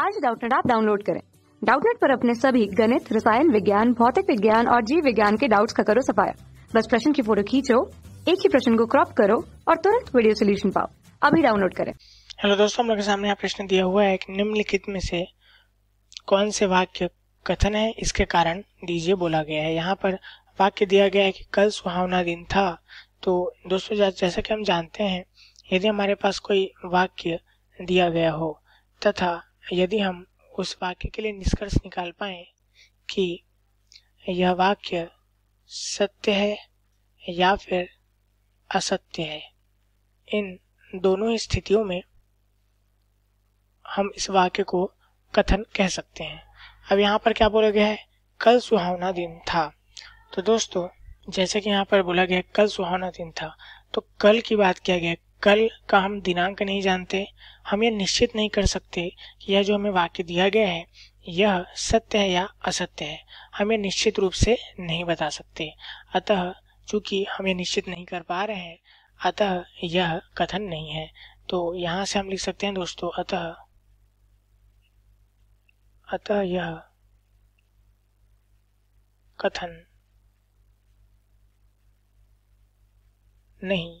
आज डाउटनेट आप डाउनलोड करें डाउटनेट पर अपने सभी गणित रसायन विज्ञान भौतिक विज्ञान और जीव विज्ञान के डाउट्स का करो सफाया बस प्रश्न की फोटो खींचो एक ही प्रश्न को क्रॉप करो और तुरंत वीडियो सोल्यूशन पाओ अभी डाउनलोड करें हेलो दोस्तों हम लोग के सामने यहाँ प्रश्न दिया हुआ है कि निम्नलिखित में से कौन से वाक्य कथन है इसके कारण दीजिए बोला गया है यहाँ पर वाक्य दिया गया है कि कल सुहावना दिन था तो दोस्तों जैसा कि हम जानते हैं यदि हमारे पास कोई वाक्य दिया गया हो तथा यदि हम उस वाक्य के लिए निष्कर्ष निकाल पाए कि यह वाक्य सत्य है या फिर असत्य है इन दोनों ही स्थितियों में हम इस वाक्य को कथन कह सकते हैं अब यहाँ पर क्या बोला गया है कल सुहावना दिन था तो दोस्तों जैसे कि यहाँ पर बोला गया कल सुहावना दिन था तो कल की बात किया गया कल का हम दिनांक नहीं जानते हम यह निश्चित नहीं कर सकते कि यह जो हमें वाक्य दिया गया है यह सत्य है या असत्य है हम यह निश्चित रूप से नहीं बता सकते अतः चूंकि हम यह निश्चित नहीं कर पा रहे हैं अतः यह कथन नहीं है तो यहाँ से हम लिख सकते हैं दोस्तों अतः अतः यह कथन नहीं